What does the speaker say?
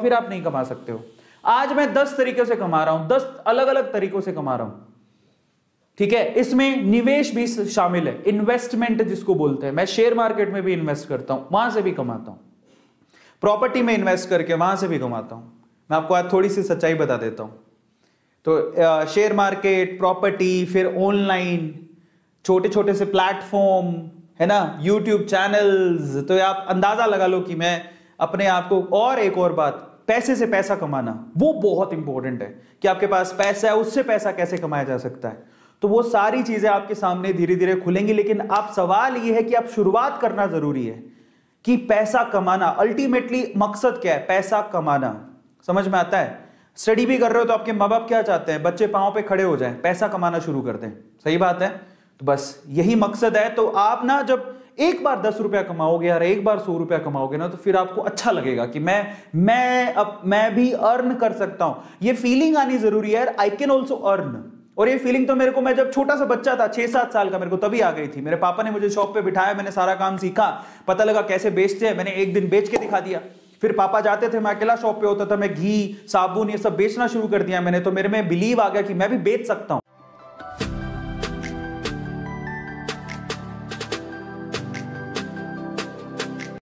फिर आप नहीं कमा सकते हो आज मैं दस तरीकों से कमा रहा हूं दस अलग अलग तरीकों से कमा रहा हूं ठीक है इसमें निवेश भी शामिल है इन्वेस्टमेंट जिसको बोलते हैं मैं शेयर मार्केट में भी इन्वेस्ट करता हूं वहां से भी कमाता हूं प्रॉपर्टी में इन्वेस्ट करके वहां से भी कमाता हूं मैं आपको आज थोड़ी सी सच्चाई बता देता हूं तो शेयर मार्केट प्रॉपर्टी फिर ऑनलाइन छोटे छोटे से प्लेटफॉर्म है ना यूट्यूब चैनल्स तो आप अंदाजा लगा लो कि मैं अपने आप को और एक और बात पैसे से पैसा कमाना वो बहुत इंपॉर्टेंट है कि आपके पास पैसा है उससे पैसा कैसे कमाया जा सकता है तो वो सारी चीजें आपके सामने धीरे धीरे खुलेंगी लेकिन आप सवाल ये है कि आप शुरुआत करना जरूरी है कि पैसा कमाना अल्टीमेटली मकसद क्या है पैसा कमाना समझ में आता है स्टडी भी कर रहे हो तो आपके माँ बाप क्या चाहते हैं बच्चे पाँव पे खड़े हो जाएं पैसा कमाना शुरू कर दें सही बात है तो बस यही मकसद है तो आप ना जब एक बार दस रुपया कमाओगे यार एक बार सौ रुपया कमाओगे ना तो फिर आपको अच्छा लगेगा कि मैं मैं अब मैं भी अर्न कर सकता हूं ये फीलिंग आनी जरूरी है आई कैन ऑल्सो अर्न और ये फीलिंग तो मेरे को मैं जब छोटा सा बच्चा था छह सात साल का मेरे को तभी आ गई थी मेरे पापा ने मुझे शॉप पे बिठाया मैंने सारा काम सीखा पता लगा कैसे बेचते हैं मैंने एक दिन बेच के दिखा दिया फिर पापा जाते थे मैं अकेला शॉप पे होता था मैं घी साबुन ये सब बेचना शुरू कर दिया मैंने तो मेरे में बिलीव आ गया कि मैं भी बेच सकता हूँ